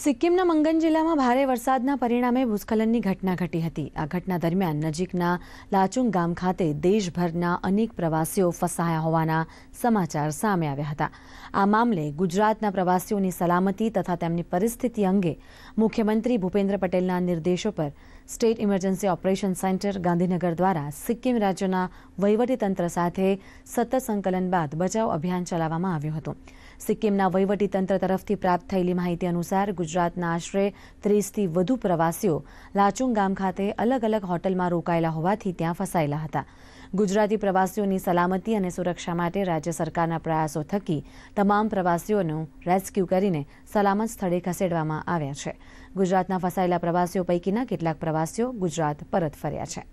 સિક્કિમના મંગન જિલ્લામાં ભારે વરસાદના પરિણામે ભૂસ્ખલનની ઘટના ઘટી હતી આ ઘટના દરમિયાન નજીકના લાચુંગ ગામ ખાતે દેશભરના અનેક પ્રવાસીઓ ફસાયા હોવાના સમાચાર સામે આવ્યા હતા આ મામલે ગુજરાતના પ્રવાસીઓની સલામતી તથા તેમની પરિસ્થિતિ અંગે મુખ્યમંત્રી ભૂપેન્દ્ર પટેલના નિર્દેશો પર state emergency operation centre Gandhinagar દ્વારા સિક્કિમ રાજ્યના વહીવટીતંત્ર સાથે સતત સંકલન બાદ બચાવ અભિયાન ચલાવવામાં આવ્યું હતું સિક્કિમના વહીવટીતંત્ર તરફથી પ્રાપ્ત થયેલી માહિતી અનુસાર ગુજરાતના આશરે ત્રીસથી વધુ પ્રવાસીઓ લાચુંગ ગામ ખાતે અલગ અલગ હોટલમાં રોકાયેલા હોવાથી ત્યાં ફસાયેલા હતા ગુજરાતી પ્રવાસીઓની સલામતી અને સુરક્ષા માટે રાજ્ય સરકારના પ્રયાસો થકી તમામ પ્રવાસીઓનું રેસ્ક્યુ કરીને સલામત સ્થળે ખસેડવામાં આવ્યા છે ગુજરાતના ફસાયેલા પ્રવાસીઓ પૈકીના કેટલાક પ્રવાસીઓ ગુજરાત પરત ફર્યા છે